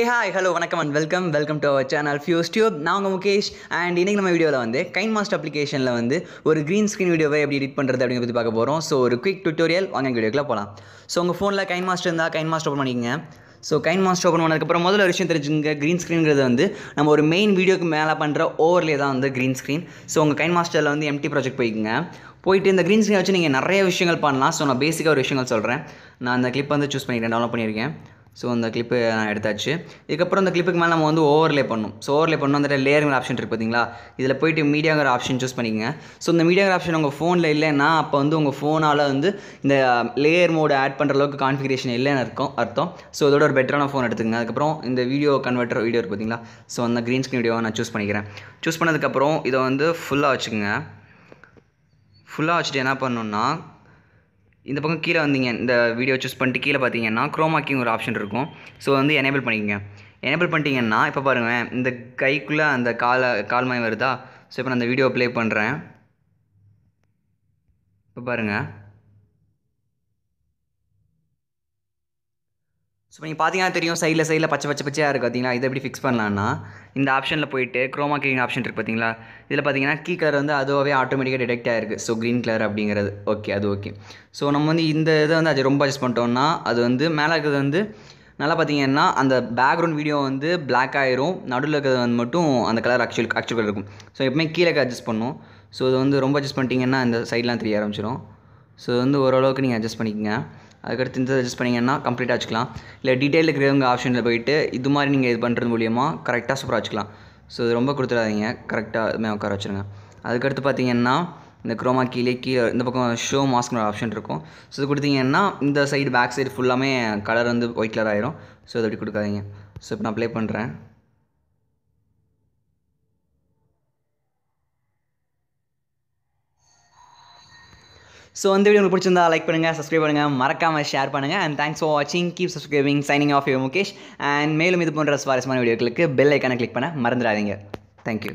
ஹே hi hello வணக்கம் and welcome welcome to our channel Fuse Tube நான் உங்கள் Mukesh and இன்றைக்கி நம்ம வீடியோவில் வந்து கைன் மாஸ்ட் அப்ளிகேஷனில் வந்து ஒரு க்ரீன் ஸ்க்ரீன் வீடியோவை எப்படி எடிட் பண்ணுறது அப்படிங்கிற பற்றி பார்க்க போகிறோம் ஸோ ஒரு குயிக் டுட்டோரியல் வாங்க வீடியோக்குள்ளே போகலாம் ஸோ உங்கள் ஃபோனில் கைன் மாஸ்டர் இருந்தால் கைன் மாஸ்டர் ஓப்பன் பண்ணிக்கோங்க ஸோ கைன் மாஸ்டர் ஓப்பன் பண்ணதுக்கப்புறம் முதல்ல ஒரு விஷயம் தெரிஞ்சுங்க க்ரீன் ஸ்க்ரீன்கிறது வந்து நம்ம ஒரு மெயின் வீடியோக்கு மேலே பண்ணுற ஓவர்லே தான் வந்து க்ரீன் ஸ்க்ரீன் ஸோ உங்கள் கைன் மாஸ்டரில் வந்து எம்டி ப்ராஜெக்ட் போய்க்குங்க போயிட்டு இந்த க்ரீன் ஸ்க்ரீன் வச்சு நீங்கள் நிறைய விஷயங்கள் பண்ணலாம் ஸோ நான் பேசிக்காக ஒரு விஷயங்கள் சொல்கிறேன் நான் அந்த கிளிப் வந்து சூஸ் பண்ணிக்கிறேன் டவுன்லோட் பண்ணியிருக்கேன் ஸோ அந்த கிளிப்பு நான் எடுத்தாச்சு இதுக்கப்புறம் அந்த கிளிப்புக்கு மேலே நம்ம வந்து ஓவர்லே பண்ணணும் ஸோ ஓவர்லே பண்ணணும் அந்த லேயருங்கிற ஆப்ஷன் இருக்குது பார்த்தீங்களா இதில் போயிட்டு மீடியாங்கிற ஆப்ஷன் சூஸ் பண்ணிக்கங்க ஸோ இந்த மீடியாங்கிற ஆப்ஷன் உங்கள் ஃபோனில் இல்லைன்னா அப்போ வந்து உங்கள் ஃபோனால் வந்து இந்த லேயர் மோடு ஆட் பண்ணுற அளவுக்கு கான்ஃபிகரேஷன் இல்லைன்னு இருக்கும் அர்த்தம் ஸோ இதோட ஒரு பெட்டரான ஃபோன் எடுத்துங்க அதுக்கப்புறம் இந்த வீடியோ கன்வெர்ட்டர் வீடியோ இருக்குது பார்த்தீங்களா ஸோ அந்த க்ரீன் ஸ்க்ரீன் வீடியோவை நான் சூஸ் பண்ணிக்கிறேன் சூஸ் பண்ணதுக்கப்புறம் இதை வந்து ஃபுல்லாக வச்சுக்கோங்க ஃபுல்லாக வச்சுட்டு என்ன பண்ணணுன்னா இந்த பக்கம் கீழே வந்தீங்க இந்த வீடியோ சூஸ் பண்ணிட்டு கீழே பார்த்தீங்கன்னா க்ரோமாக்கிங் ஒரு ஆப்ஷன் இருக்கும் ஸோ வந்து எனேபிள் பண்ணிக்கங்க எனேபிள் பண்ணிட்டீங்கன்னா இப்போ பாருங்கள் இந்த கைக்குள்ளே அந்த காலை கால்மாய் வருதா ஸோ இப்போ நான் அந்த வீடியோ ப்ளே பண்ணுறேன் இப்போ பாருங்கள் ஸோ நீங்கள் பார்த்தீங்கன்னா தெரியும் சைடில் சைடில் பச்சை பச்சை பச்சையாக இருக்குது பார்த்தீங்களா இதை எப்படி ஃபிக்ஸ் பண்ணலான்னா இந்த ஆப்ஷனில் போயிட்டு க்ரோமா கீங் ஆப்ஷன் இருக்குது பார்த்தீங்களா இதில் பார்த்தீங்கன்னா கீ கலர் வந்து அதுவாகவே ஆட்டோமேட்டிக்காக டிடெக்ட் ஆகிருக்கு ஸோ க்ரீன் கலர் அப்படிங்கிறது ஓகே அது ஓகே ஸோ நம்ம வந்து இந்த இதை வந்து அது ரொம்ப அட்ஜஸ்ட் பண்ணிட்டோம்னா அது வந்து மேலே இருக்கிறது வந்து நல்லா பார்த்தீங்கன்னா அந்த பேக்ரவுண்ட் வீடியோ வந்து பிளாக் ஆயிரும் நடுவில் இருக்கிறது வந்து மட்டும் அந்த கலர் ஆக்சுவல் ஆக்சுவல் கலர் இருக்கும் ஸோ எப்பவுமே கீழே அட்ஜஸ்ட் பண்ணும் ஸோ இது வந்து ரொம்ப அட்ஜஸ்ட் பண்ணிட்டீங்கன்னா இந்த சைட்லாம் தெரிய ஆரம்பிச்சிடும் ஸோ இது வந்து ஓரளவுக்கு நீங்கள் அட்ஜஸ்ட் பண்ணிக்கோங்க அதுக்கடுத்து இந்த அட்ஜஸ்ட் பண்ணிங்கன்னா கம்ப்ளீட்டாக வச்சுக்கலாம் இல்லை டீட்டெயில் இருக்கிறவங்க ஆப்ஷனில் போயிட்டு இது மாதிரி நீங்கள் இது பண்ணுறது மூலியமாக கரெக்டாக சூப்பராக வச்சுக்கலாம் ஸோ இது ரொம்ப கொடுத்துடாதீங்க கரெக்டாக இதுமாதிரி உட்கார வச்சுருங்க அதுக்கடுத்து பார்த்தீங்கன்னா இந்த குரோமா கீழே கீழே இந்த பக்கம் ஷோ மாஸ்க்னு ஆப்ஷன் இருக்கும் ஸோ இது கொடுத்தீங்கன்னா இந்த சைடு பேக் சைடு ஃபுல்லாமே கலர் வந்து ஒயிட் கலர் ஆயிரும் ஸோ இது அப்படி கொடுக்காதீங்க ஸோ இப்போ நான் ப்ளே பண்ணுறேன் ஸோ இந்த வீடியோ உங்களுக்கு பிடிச்சிருந்தா லைக் பண்ணுங்கள் சப்ஸ்கிரைப் பண்ணுங்கள் மறக்காமல் ஷேர் பண்ணுங்கள் அண்ட் தேங்க்ஸ் ஃபார் வாட்சிங் keep subscribing signing off you Mukesh and மேலும் இது போன்ற சுவாரஸ்யமான வீடியோக்களுக்கு பெல் ஐக்கானை கிளிக் பண்ண மறந்துடாதீங்க தேங்க்யூ